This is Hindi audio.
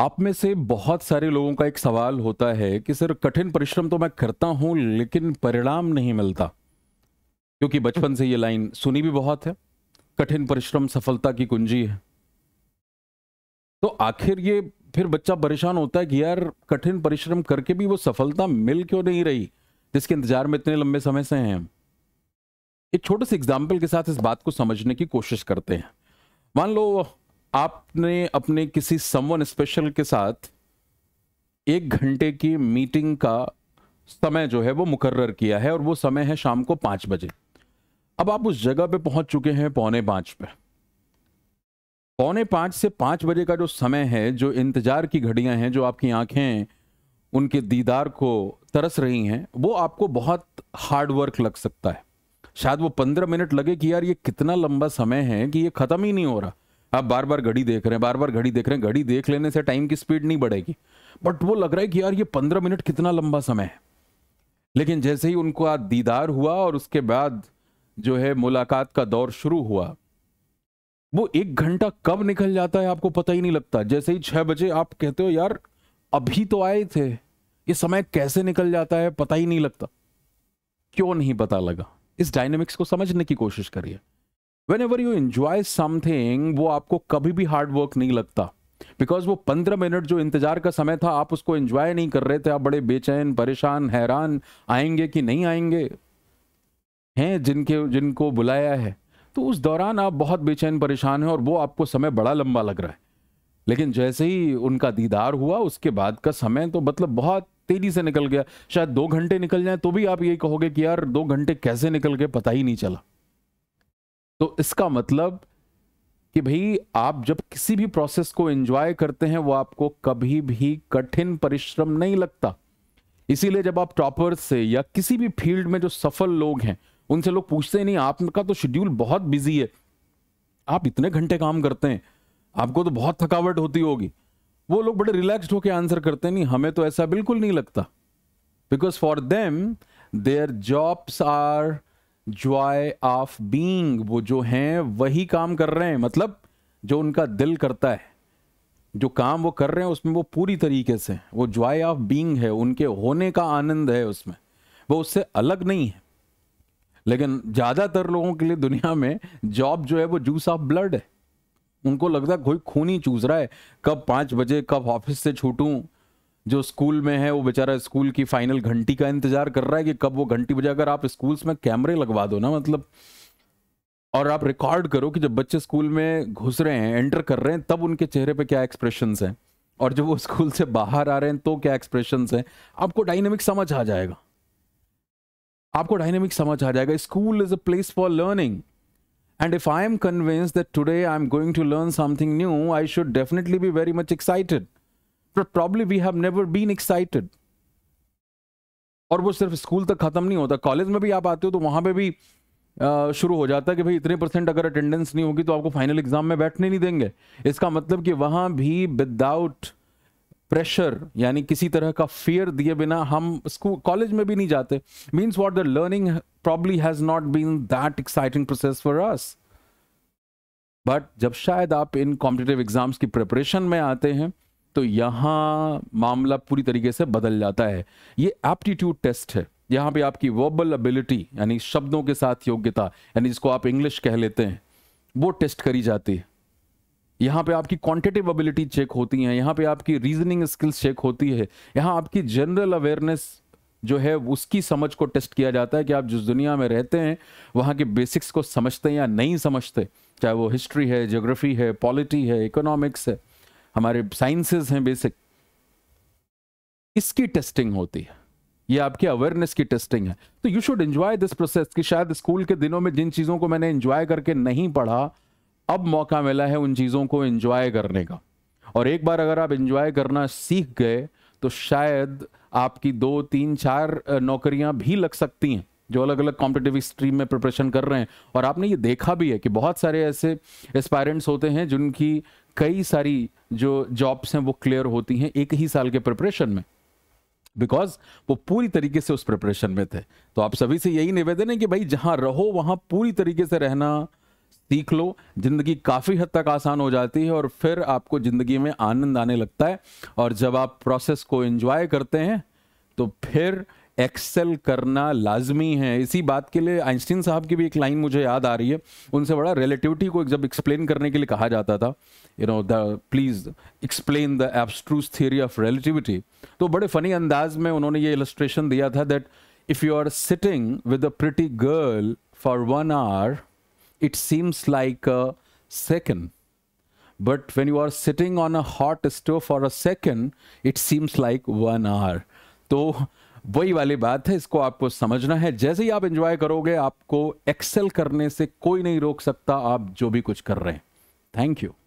आप में से बहुत सारे लोगों का एक सवाल होता है कि सर कठिन परिश्रम तो मैं करता हूं लेकिन परिणाम नहीं मिलता क्योंकि बचपन से ये लाइन सुनी भी बहुत है कठिन परिश्रम सफलता की कुंजी है तो आखिर ये फिर बच्चा परेशान होता है कि यार कठिन परिश्रम करके भी वो सफलता मिल क्यों नहीं रही जिसके इंतजार में इतने लंबे समय से हैं एक छोटे से एग्जाम्पल के साथ इस बात को समझने की कोशिश करते हैं मान लो आपने अपने किसी समवन स्पेशल के साथ एक घंटे की मीटिंग का समय जो है वो मुकर्र किया है और वो समय है शाम को पाँच बजे अब आप उस जगह पे पहुंच चुके हैं पौने पाँच पे पौने पाँच से पाँच बजे का जो समय है जो इंतज़ार की घड़ियां हैं जो आपकी आंखें उनके दीदार को तरस रही हैं वो आपको बहुत हार्ड वर्क लग सकता है शायद वो पंद्रह मिनट लगे कि यार ये कितना लंबा समय है कि ये ख़त्म ही नहीं हो रहा आप बार बार घड़ी देख रहे हैं बार बार घड़ी देख रहे हैं घड़ी देख लेने से टाइम की स्पीड नहीं बढ़ेगी बट वो लग रहा है कि यार ये पंद्रह मिनट कितना लंबा समय है लेकिन जैसे ही उनको आज दीदार हुआ और उसके बाद जो है मुलाकात का दौर शुरू हुआ वो एक घंटा कब निकल जाता है आपको पता ही नहीं लगता जैसे ही छह बजे आप कहते हो यार अभी तो आए थे ये समय कैसे निकल जाता है पता ही नहीं लगता क्यों नहीं पता लगा इस डायनेमिक्स को समझने की कोशिश करिए whenever you enjoy something वो आपको कभी भी हार्ड वर्क नहीं लगता बिकॉज वो पंद्रह मिनट जो इंतजार का समय था आप उसको एंजॉय नहीं कर रहे थे आप बड़े बेचैन परेशान हैरान आएंगे कि नहीं आएंगे हैं जिनके जिनको बुलाया है तो उस दौरान आप बहुत बेचैन परेशान हैं और वो आपको समय बड़ा लंबा लग रहा है लेकिन जैसे ही उनका दीदार हुआ उसके बाद का समय तो मतलब बहुत तेजी से निकल गया शायद दो घंटे निकल जाए तो भी आप ये कहोगे कि यार दो घंटे कैसे निकल गए पता ही नहीं चला तो इसका मतलब कि भाई आप जब किसी भी प्रोसेस को एंजॉय करते हैं वो आपको कभी भी कठिन परिश्रम नहीं लगता इसीलिए जब आप टॉपर्स से या किसी भी फील्ड में जो सफल लोग हैं उनसे लोग पूछते ही नहीं आपका तो शेड्यूल बहुत बिजी है आप इतने घंटे काम करते हैं आपको तो बहुत थकावट होती होगी वो लोग बड़े रिलैक्स्ड होकर आंसर करते नहीं हमें तो ऐसा बिल्कुल नहीं लगता because for them their jobs are joy of being वो जो हैं वही काम कर रहे हैं मतलब जो उनका दिल करता है जो काम वो कर रहे हैं उसमें वो पूरी तरीके से वो जॉय ऑफ बींग है उनके होने का आनंद है उसमें वो उससे अलग नहीं है लेकिन ज़्यादातर लोगों के लिए दुनिया में जॉब जो है वो जूस ऑफ ब्लड है उनको लगता है कोई खून ही चूस रहा है कब पाँच बजे कब ऑफिस से छूटूँ जो स्कूल में है वो बेचारा स्कूल की फाइनल घंटी का इंतजार कर रहा है कि कब वो घंटी बजाकर आप स्कूल्स में कैमरे लगवा दो ना मतलब और आप रिकॉर्ड करो कि जब बच्चे स्कूल में घुस रहे हैं एंटर कर रहे हैं तब उनके चेहरे पे क्या एक्सप्रेशन है और जब वो स्कूल से बाहर आ रहे हैं तो क्या एक्सप्रेशन है आपको डायनेमिक समझ आ जाएगा आपको डायनेमिक समझ आ जाएगा school is a place for learning and if I am convince that today I am going to learn something new I should definitely be very much excited probably we have never been excited और वो सिर्फ स्कूल तक ख़त्म नहीं होता कॉलेज में भी आप आते हो तो वहां पे भी शुरू हो जाता है कि भाई इतने परसेंट अगर अटेंडेंस नहीं होगी तो आपको फाइनल एग्ज़ाम में बैठने नहीं देंगे इसका मतलब कि वहां भी विदाउट प्रेशर यानी किसी तरह का फियर दिए बिना हम स्कूल कॉलेज में भी नहीं जाते means what the learning probably has not been that exciting process for us but जब शायद आप इन कॉम्पिटेटिव एग्ज़ाम्स की प्रिपरेशन में आते हैं तो यहाँ मामला पूरी तरीके से बदल जाता है ये एप्टीट्यूड टेस्ट है यहाँ पे आपकी वर्बल एबिलिटी यानी शब्दों के साथ योग्यता यानी जिसको आप इंग्लिश कह लेते हैं वो टेस्ट करी जाती है यहाँ पे आपकी क्वांटिटिव एबिलिटी चेक होती है यहाँ पे आपकी रीजनिंग स्किल्स चेक होती है यहाँ आपकी जनरल अवेयरनेस जो है उसकी समझ को टेस्ट किया जाता है कि आप जिस दुनिया में रहते हैं वहाँ के बेसिक्स को समझते हैं या नहीं समझते चाहे वो हिस्ट्री है जोग्राफी है पॉलिटी है इकोनॉमिक्स है हमारे साइंसेज हैं बेसिक इसकी टेस्टिंग होती है ये आपकी अवेयरनेस की टेस्टिंग है तो you should enjoy this process कि शायद स्कूल के दिनों में जिन चीज़ों को मैंने एंजॉय करके नहीं पढ़ा अब मौका मिला है उन चीज़ों को एंजॉय करने का और एक बार अगर आप एंजॉय करना सीख गए तो शायद आपकी दो तीन चार नौकरियां भी लग सकती हैं जो अलग अलग कॉम्पिटेटिव स्ट्रीम में प्रिपरेशन कर रहे हैं और आपने ये देखा भी है कि बहुत सारे ऐसे एस्पायरेंट्स होते हैं जिनकी कई सारी जो जॉब्स हैं वो क्लियर होती हैं एक ही साल के प्रिपरेशन में बिकॉज वो पूरी तरीके से उस प्रिपरेशन में थे तो आप सभी से यही निवेदन है कि भाई जहाँ रहो वहाँ पूरी तरीके से रहना सीख लो जिंदगी काफ़ी हद तक आसान हो जाती है और फिर आपको ज़िंदगी में आनंद आने लगता है और जब आप प्रोसेस को एंजॉय करते हैं तो फिर एक्सेल करना लाजमी है इसी बात के लिए आइंस्टीन साहब की भी एक लाइन मुझे याद आ रही है उनसे बड़ा रिलेटिविटी को जब एक्सप्लेन करने के लिए कहा जाता था you know the please explain the abstruse theory of relativity तो बड़े फ़नी अंदाज में उन्होंने ये इलस्ट्रेशन दिया था that if you are sitting with a pretty girl for one hour it seems like a second but when you are sitting on a hot stove for a second it seems like one hour. तो वही वाली बात है इसको आपको समझना है जैसे ही आप एंजॉय करोगे आपको एक्सेल करने से कोई नहीं रोक सकता आप जो भी कुछ कर रहे हैं थैंक यू